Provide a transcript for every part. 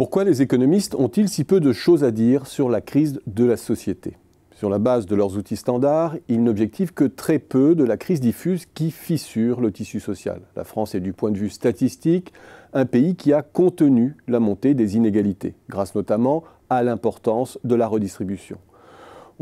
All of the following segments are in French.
Pourquoi les économistes ont-ils si peu de choses à dire sur la crise de la société Sur la base de leurs outils standards, ils n'objectivent que très peu de la crise diffuse qui fissure le tissu social. La France est du point de vue statistique un pays qui a contenu la montée des inégalités, grâce notamment à l'importance de la redistribution.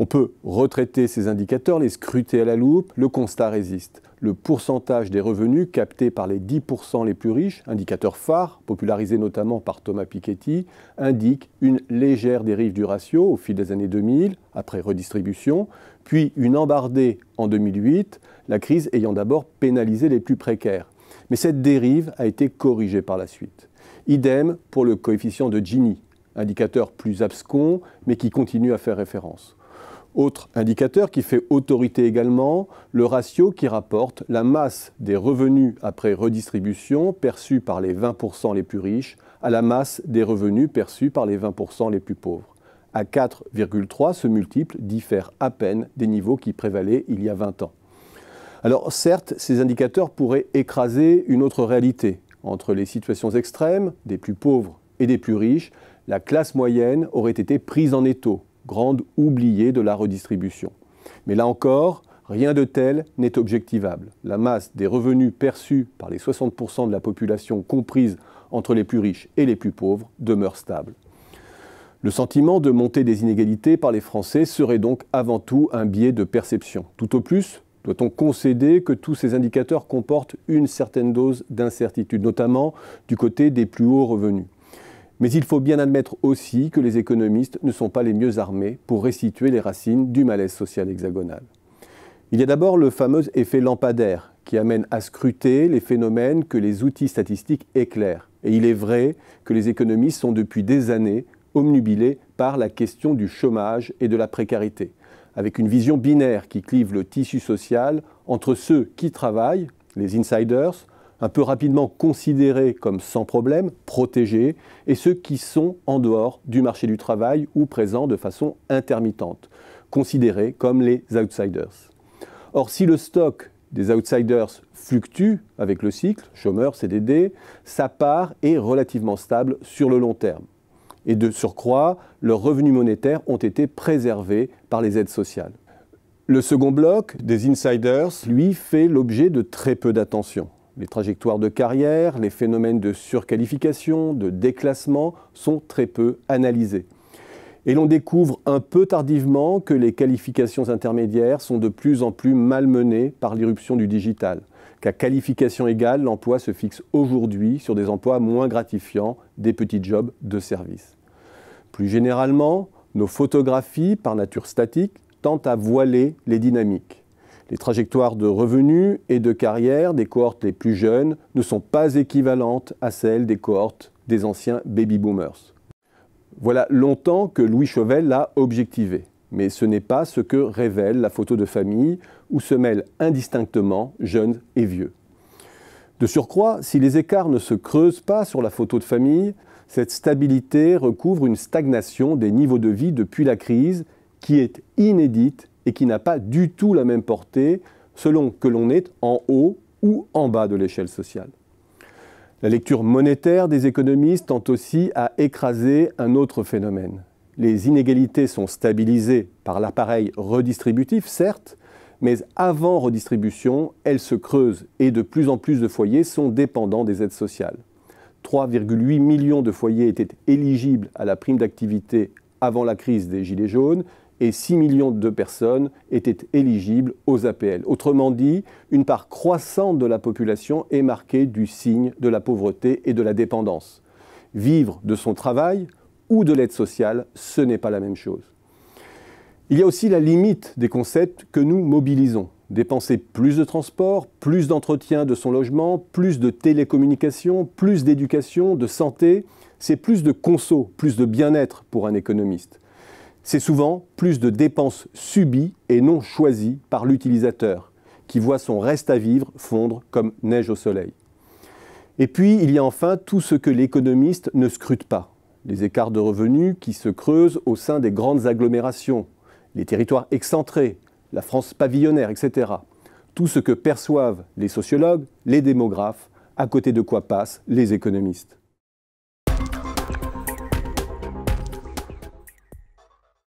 On peut retraiter ces indicateurs, les scruter à la loupe, le constat résiste. Le pourcentage des revenus captés par les 10% les plus riches, indicateur phare, popularisé notamment par Thomas Piketty, indique une légère dérive du ratio au fil des années 2000, après redistribution, puis une embardée en 2008, la crise ayant d'abord pénalisé les plus précaires. Mais cette dérive a été corrigée par la suite. Idem pour le coefficient de Gini, indicateur plus abscon, mais qui continue à faire référence. Autre indicateur qui fait autorité également, le ratio qui rapporte la masse des revenus après redistribution perçus par les 20% les plus riches à la masse des revenus perçus par les 20% les plus pauvres. À 4,3, ce multiple diffère à peine des niveaux qui prévalaient il y a 20 ans. Alors certes, ces indicateurs pourraient écraser une autre réalité. Entre les situations extrêmes, des plus pauvres et des plus riches, la classe moyenne aurait été prise en étau grande oubliée de la redistribution. Mais là encore, rien de tel n'est objectivable. La masse des revenus perçus par les 60% de la population comprise entre les plus riches et les plus pauvres demeure stable. Le sentiment de montée des inégalités par les Français serait donc avant tout un biais de perception. Tout au plus, doit-on concéder que tous ces indicateurs comportent une certaine dose d'incertitude, notamment du côté des plus hauts revenus. Mais il faut bien admettre aussi que les économistes ne sont pas les mieux armés pour restituer les racines du malaise social hexagonal. Il y a d'abord le fameux effet lampadaire qui amène à scruter les phénomènes que les outils statistiques éclairent. Et il est vrai que les économistes sont depuis des années omnubilés par la question du chômage et de la précarité, avec une vision binaire qui clive le tissu social entre ceux qui travaillent, les insiders, un peu rapidement considérés comme sans problème, protégés, et ceux qui sont en dehors du marché du travail ou présents de façon intermittente, considérés comme les outsiders. Or, si le stock des outsiders fluctue avec le cycle, chômeurs, CDD, sa part est relativement stable sur le long terme. Et de surcroît, leurs revenus monétaires ont été préservés par les aides sociales. Le second bloc, des insiders, lui, fait l'objet de très peu d'attention. Les trajectoires de carrière, les phénomènes de surqualification, de déclassement sont très peu analysés. Et l'on découvre un peu tardivement que les qualifications intermédiaires sont de plus en plus malmenées par l'irruption du digital. Qu'à qualification égale, l'emploi se fixe aujourd'hui sur des emplois moins gratifiants, des petits jobs de service. Plus généralement, nos photographies, par nature statiques, tentent à voiler les dynamiques. Les trajectoires de revenus et de carrière des cohortes les plus jeunes ne sont pas équivalentes à celles des cohortes des anciens baby-boomers. Voilà longtemps que Louis Chauvel l'a objectivé, mais ce n'est pas ce que révèle la photo de famille où se mêlent indistinctement jeunes et vieux. De surcroît, si les écarts ne se creusent pas sur la photo de famille, cette stabilité recouvre une stagnation des niveaux de vie depuis la crise qui est inédite et qui n'a pas du tout la même portée selon que l'on est en haut ou en bas de l'échelle sociale. La lecture monétaire des économistes tend aussi à écraser un autre phénomène. Les inégalités sont stabilisées par l'appareil redistributif, certes, mais avant redistribution, elles se creusent et de plus en plus de foyers sont dépendants des aides sociales. 3,8 millions de foyers étaient éligibles à la prime d'activité avant la crise des Gilets jaunes et 6 millions de personnes étaient éligibles aux APL. Autrement dit, une part croissante de la population est marquée du signe de la pauvreté et de la dépendance. Vivre de son travail ou de l'aide sociale, ce n'est pas la même chose. Il y a aussi la limite des concepts que nous mobilisons. Dépenser plus de transport, plus d'entretien de son logement, plus de télécommunications, plus d'éducation, de santé, c'est plus de conso, plus de bien-être pour un économiste. C'est souvent plus de dépenses subies et non choisies par l'utilisateur, qui voit son reste à vivre fondre comme neige au soleil. Et puis, il y a enfin tout ce que l'économiste ne scrute pas, les écarts de revenus qui se creusent au sein des grandes agglomérations, les territoires excentrés, la France pavillonnaire, etc. Tout ce que perçoivent les sociologues, les démographes, à côté de quoi passent les économistes.